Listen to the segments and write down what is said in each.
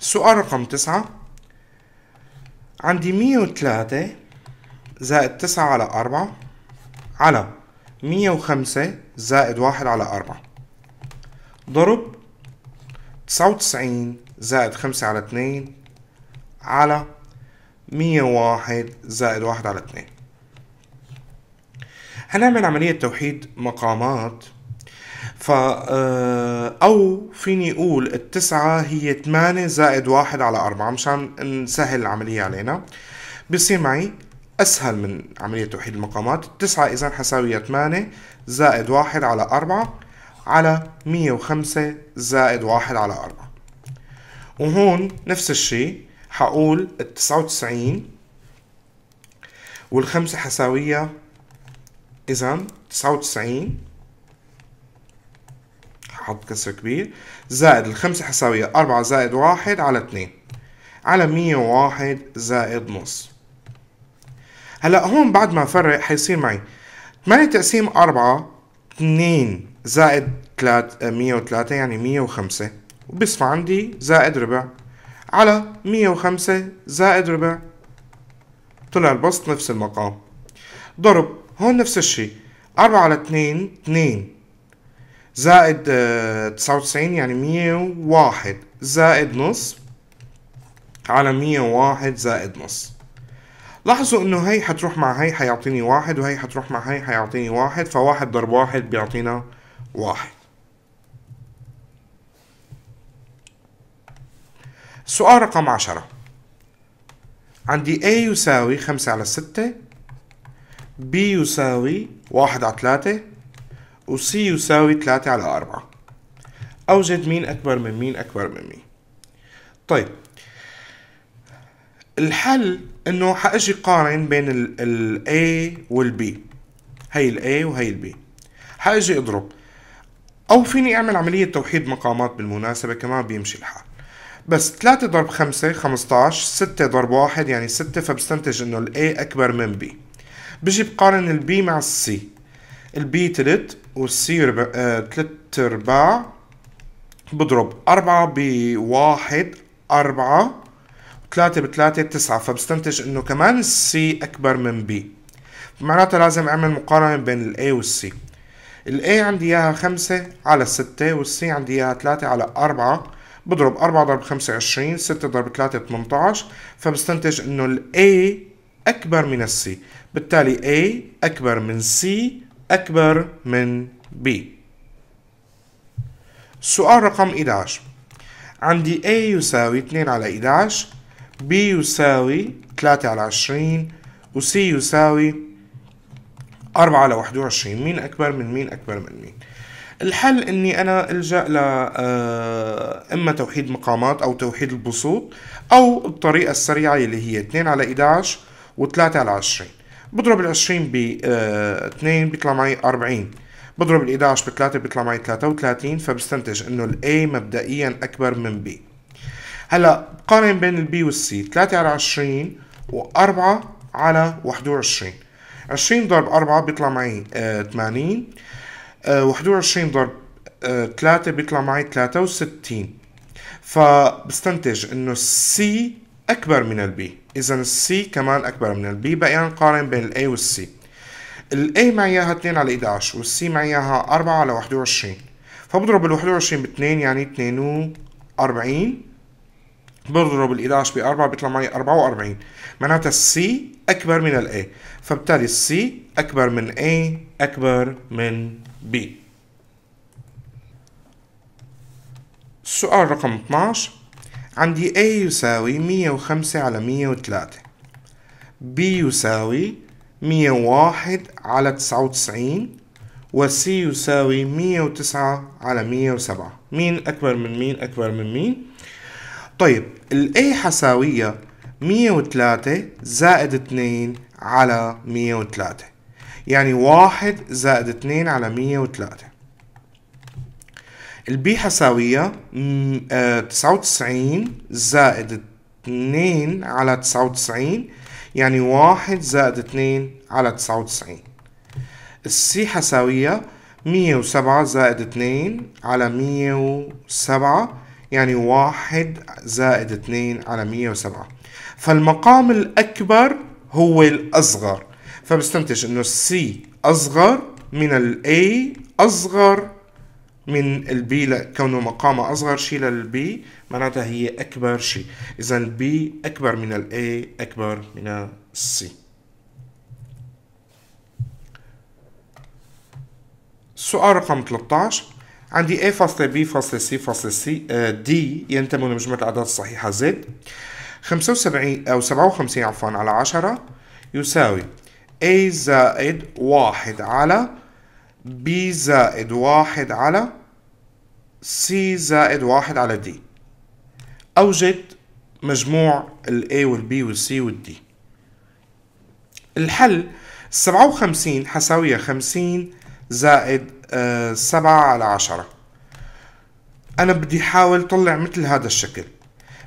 سؤال رقم تسعة عندي مية وثلاثة زائد تسعة على أربعة على مية وخمسة زائد واحد على أربعة ضرب تسعة وتسعين زائد خمسة على اثنين على مية واحد زائد واحد على اثنين هنعمل عملية توحيد مقامات ف آه، او فيني اقول التسعة هي 8 زائد واحد على أربعة مشان نسهل العملية علينا بصير معي أسهل من عملية توحيد المقامات التسعة إذا حساويها 8 زائد واحد على أربعة على 105 زائد واحد على أربعة وهون نفس الشيء حقول التسعة وتسعين والخمسة حساويها إذا تسعة وتسعين حط كسر كبير زائد الخمسة حساوية أربعة زائد واحد على اتنين على مية وواحد زائد نص هلا هون بعد ما فرق حيصير معي تمانية تقسيم أربعة اتنين زائد تلات آه، مية وتلاتة يعني مية وخمسة وبيصفى عندي زائد ربع على مية وخمسة زائد ربع طلع البسط نفس المقام ضرب هون نفس الشيء أربعة على اتنين اتنين زائد آه، تسعة وتسعين يعني مية واحد زائد نص على مية واحد زائد نص لاحظوا انه هي حتروح مع هي حيعطيني واحد وهي حتروح مع هي حيعطيني واحد فواحد ضرب واحد بيعطينا واحد سؤال رقم عشرة عندي A يساوي خمسة على ستة B يساوي واحد على ثلاثة C يساوي 3 على 4 أوجد مين أكبر من مين أكبر من مين طيب الحل انه حاجي قارن بين الـ, الـ A والـ B هي الـ A وهي الـ B حاجي اضرب او فيني اعمل عملية توحيد مقامات بالمناسبة كمان بيمشي الحال بس 3 ضرب 5 15 6 ضرب 1 يعني 6 فبستنتج انه الـ A اكبر من B بجي بقارن الـ B مع السي البي تلت والسي ربع آه، تلت ارباع بضرب أربعة بواحد أربعة وثلاثة بثلاثة تسعة فبستنتج إنه كمان السي أكبر من بي معناتها لازم أعمل مقارنة بين الأي والسي الأي عندي إياها خمسة على ستة والسي عندي إياها ثلاثة على أربعة بضرب أربعة ضرب خمسة عشرين ستة ضرب ثلاثة تمنتعش فبستنتج إنه الأي أكبر من السي بالتالي A أكبر من C أكبر من B سؤال رقم 11 عندي A يساوي 2 على 11 B يساوي 3 على 20 و C يساوي 4 على 21 مين أكبر من مين أكبر من مين الحل اني انا الجا ل آه، اما توحيد مقامات او توحيد البسوط او الطريقه السريعه اللي هي 2 على 11 و3 على 20 آه، بضرب ال 20 ب 2 بيطلع معي 40 بضرب ال 11 ب 3 بيطلع معي 33 فبستنتج انه A مبدئيا اكبر من B هلا قارن بين B البي C 3 على 20 و4 على 21 20 ضرب 4 بيطلع معي 80 آه، 21 آه، ضرب 3 بيطلع معي 63 فبستنتج انه السي أكبر من البي إذا السي كمان أكبر من البي بقينا نقارن بين الأي والسي الأي معياها 2 على 11 والسي معياها 4 على 21 فبضرب ال 21 ب 2 يعني 42 بضرب ال 11 ب 4 بيطلع معي 44 معناتها السي أكبر من الأي فبالتالي السي أكبر من أي أكبر من بي السؤال رقم 12 عندي A يساوي 105 على 103 B يساوي 101 على 99 و C يساوي 109 على 107 مين أكبر من مين أكبر من مين؟ طيب ال A حساوية 103 زائد 2 على 103 يعني 1 زائد 2 على 103 البي حساوية آه، تسعة وتسعين زائد اثنين على تسعة وتسعين يعني واحد زائد اثنين على تسعة وتسعين السي حساوية مية وسبعة زائد اثنين على مية وسبعة يعني واحد زائد اثنين على مية وسبعة فالمقام الأكبر هو الأصغر فبستنتج إنه السي أصغر من الأي أصغر من البي لكونه مقامها أصغر شيء للبي معناتها هي أكبر شيء إذا البي أكبر من الأي أكبر من السي سؤال رقم 13 عندي A فاصلة B فاصلة C فاصلة C آه، D ينتمي لمجموعة الأعداد الصحيحة Z 75 أو 57 عفوا على 10 يساوي A زائد 1 على B زائد 1 على سي زائد واحد على دي أوجد مجموع ال A وال B وال C وال D الحل سبعة وخمسين حساوية خمسين زائد آه، سبعة على عشرة أنا بدي حاول طلع مثل هذا الشكل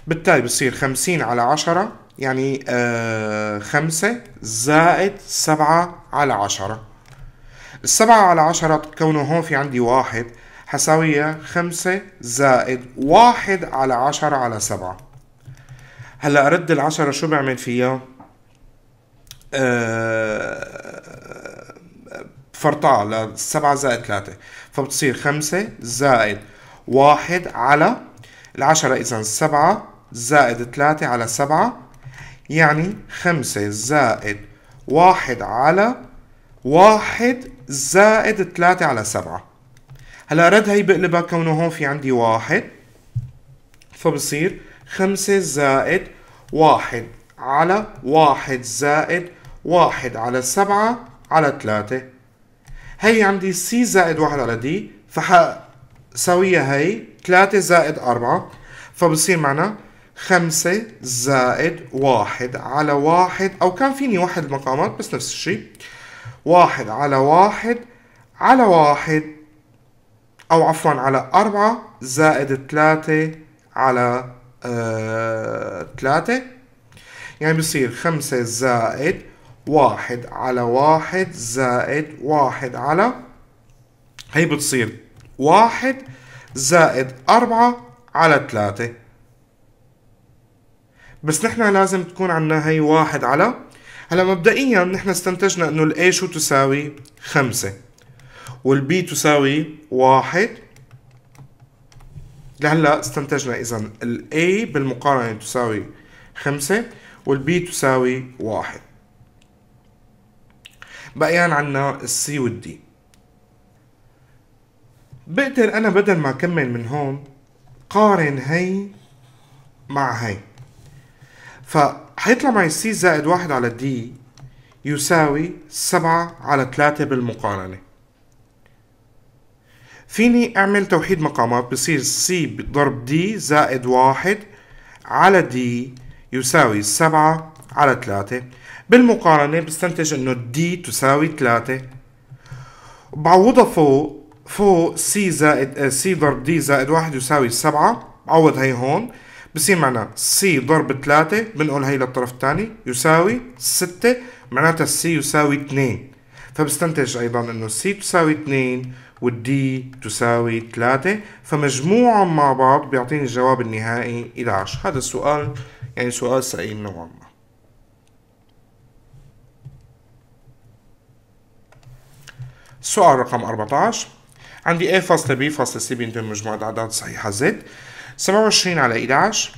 بالتالي بصير خمسين على عشرة يعني آه، خمسة زائد سبعة على عشرة السبعة على عشرة كونه هون في عندي واحد هساويها خمسة زائد واحد على عشرة على سبعة هلا رد العشرة شو بعمل فيها؟ أه فرطها لسبعة زائد ثلاثة فبتصير خمسة زائد واحد على العشرة إذا سبعة زائد ثلاثة على سبعة يعني خمسة زائد واحد على واحد زائد ثلاثة على سبعة هلا رد هي بقلبها كونه هون في عندي واحد فبصير خمسة زائد واحد على واحد زائد واحد على سبعة على ثلاثة هي عندي سي زائد واحد على دي فحساويها هي ثلاثة زائد أربعة فبصير معنا خمسة زائد واحد على واحد أو كان فيني واحد المقامات بس نفس الشيء واحد على واحد على واحد أو عفوا على أربعة زائد 3 على آه، ثلاثة يعني بصير خمسة زائد واحد على واحد زائد واحد على هي بتصير واحد زائد أربعة على 3 بس نحن لازم تكون عندنا هي واحد على هلا مبدئيا نحن استنتجنا انه الاي شو تساوي خمسة والبي تساوي واحد لهلا استنتجنا اذا الاي بالمقارنه تساوي خمسة والبي تساوي واحد بقيان عندنا السي والدي بقدر انا بدل ما اكمل من هون قارن هي مع هي فحيطلع معي السي زائد واحد على الدي يساوي سبعة على ثلاثة بالمقارنة فيني اعمل توحيد مقامات بصير سي ضرب دي زائد واحد على دي يساوي سبعة على ثلاثة بالمقارنة بستنتج انه دي تساوي ثلاثة بعوضها فوق فوق سي زائد سي آه، ضرب دي زائد واحد يساوي سبعة بعوض هي هون بصير معنا سي ضرب ثلاثة بنقول هي للطرف الثاني يساوي ستة معناتها السي يساوي اثنين فبستنتج ايضا انه سي تساوي 2 والدي تساوي 3 فمجموعهم مع بعض بيعطيني الجواب النهائي 11 هذا السؤال يعني سؤال سئيل نوعا ما سؤال رقم 14 عندي A فاصلة B فاصلة C بينتم مجموعة أعداد صحيحة Z 27 على 11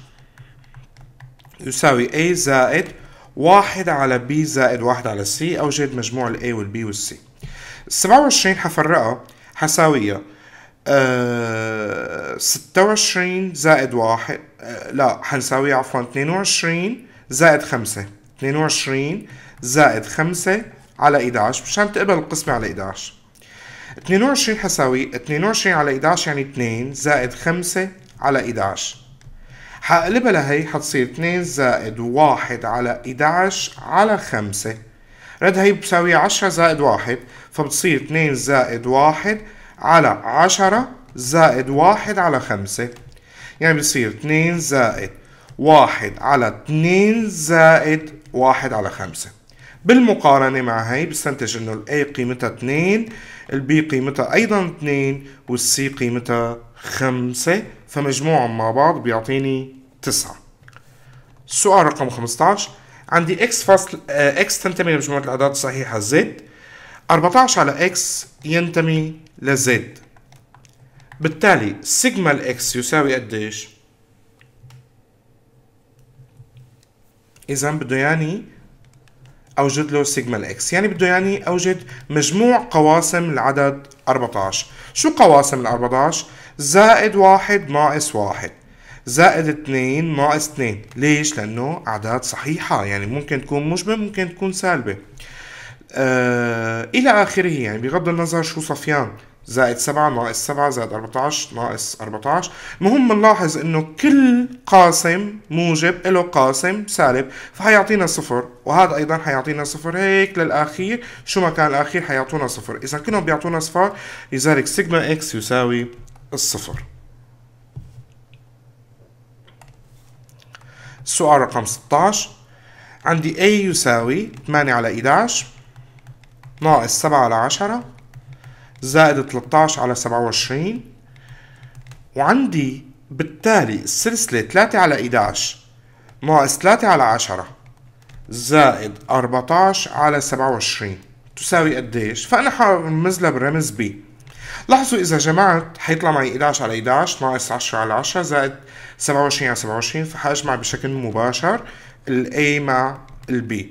يساوي A زائد واحد على بي زائد واحد على سي أوجد مجموع الـ A والـ B والـ C السبعة حفرقها حساويها آه، ستة وعشرين زائد واحد أه لا حنساويها عفوا اثنين وعشرين زائد خمسة اثنين وعشرين زائد خمسة على 11 مشان تقبل القسمة على 11 22 حساوي 22 على 11 يعني 2 زائد 5 على 11 هقلبها لهي هتصير 2 زائد 1 على 11 على 5 رد هي بتساوي 10 زائد 1 فبتصير 2 زائد 1 على 10 زائد 1 على 5 يعني بتصير 2 زائد 1 على 2 زائد 1 على 5 بالمقارنة مع هي بستنتج انه الـ A قيمتها 2 الـ B قيمتها ايضا 2 والـ C قيمتها خمسة فمجموعهم مع بعض بيعطيني تسعة سؤال رقم 15 عندي اكس فاصل اكس آه، تنتمي لمجموعة الأعداد الصحيحة زد 14 على اكس ينتمي لزد بالتالي سيجما الاكس يساوي قديش؟ إذا بده يعني أوجد له سيجما الإكس يعني بده يعني أوجد مجموع قواسم العدد 14 شو قواسم ال 14 زائد واحد ناقص واحد زائد اثنين ناقص اثنين ليش؟ لأنه أعداد صحيحة يعني ممكن تكون مشبه ممكن تكون سالبة آه إلى آخره يعني بغض النظر شو صفيان زائد سبعة ناقص سبعة زائد أربعة ناقص أربعة المهم بنلاحظ إنه كل قاسم موجب له قاسم سالب فحيعطينا صفر وهذا أيضا حيعطينا صفر هيك للأخير شو ما كان الأخير حيعطونا صفر إذا كلهم بيعطونا صفر لذلك سيجما إكس يساوي الصفر السؤال رقم 16 عندي A يساوي 8 على 11 ناقص 7 على 10 زائد 13 على 27 وعندي بالتالي السلسلة 3 على 11 ناقص 3 على 10 زائد 14 على 27 تساوي قديش؟ فأنا حرمزلها برمز B لاحظوا إذا جمعت حيطلع معي 11 على 11 ناقص 10 على 10 زائد 27 على 27 فحاجمع بشكل مباشر ال A مع ال B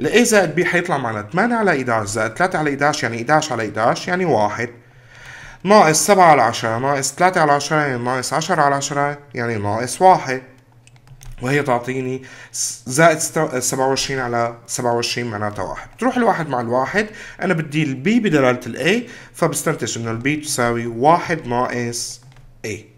ال A زائد B حيطلع معنا 8 على 11 زائد 3 على 11 يعني 11 على 11 يعني 1 ناقص 7 على 10 ناقص 3 على 10 يعني ناقص 10 على 10 يعني ناقص 1 وهي تعطيني زائد 27 على 27 معناتها واحد بتروح الواحد مع الواحد انا بدي البي بدلالة الاي فبستنتج انه البي تساوي واحد ناقص اي